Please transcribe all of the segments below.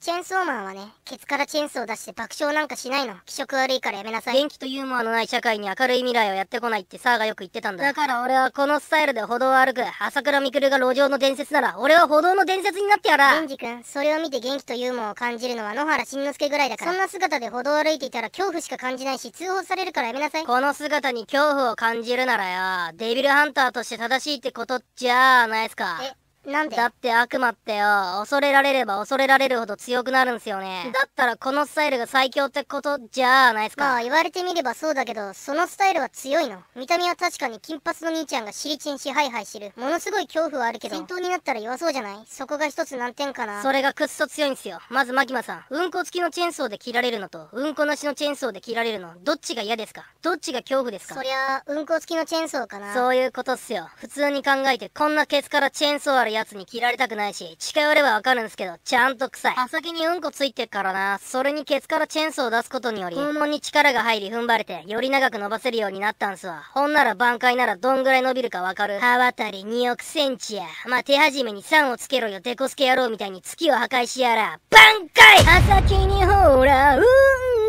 チェーンソーマンはね、ケツからチェーンソー出して爆笑なんかしないの。気色悪いからやめなさい。元気とユーモアのない社会に明るい未来をやってこないってサーがよく言ってたんだ。だから俺はこのスタイルで歩道を歩く、朝倉未来が路上の伝説なら、俺は歩道の伝説になってやら。デンジ君、それを見て元気とユーモアを感じるのは野原慎之介ぐらいだから。そんな姿で歩道を歩いていたら恐怖しか感じないし、通報されるからやめなさい。この姿に恐怖を感じるならよ、デビルハンターとして正しいってことじゃあないっすか。えなんでだって悪魔ってよ、恐れられれば恐れられるほど強くなるんすよね。だったらこのスタイルが最強ってことじゃないすか。まあ言われてみればそうだけど、そのスタイルは強いの。見た目は確かに金髪の兄ちゃんがシリチンしハイハイしてる。ものすごい恐怖はあるけど、戦闘になったら弱そうじゃないそこが一つ難点かな。それがくっそ強いんすよ。まずマキマさん、うんこ付きのチェーンソーで切られるのと、うんこなしのチェーンソーで切られるの、どっちが嫌ですかどっちが恐怖ですかそりゃうんこ付きのチェーンソーかな。そういうことっすよ。普通に考えて、こんなケツからチェーンソーあるやつに切られたくないし、近寄ればわかるんですけど、ちゃんと臭い。刃先にうんこついてっからな。それにケツからチェーンソーを出すことにより、肛門に力が入り踏ん張れて、より長く伸ばせるようになったんすわ。ほんなら挽回ならどんぐらい伸びるかわかる。刃渡り2億センチや。まあ、手始めに3をつけろよ、デコスケ野郎みたいに月を破壊しやら。挽回刃先にほら、うん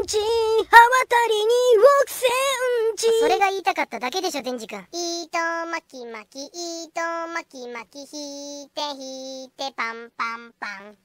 ち、刃渡り2億センチ。チそれが言いたかっただけでしょ、デンジ君。糸巻き巻き、糸巻き巻き、引いて引いて、パンパンパン。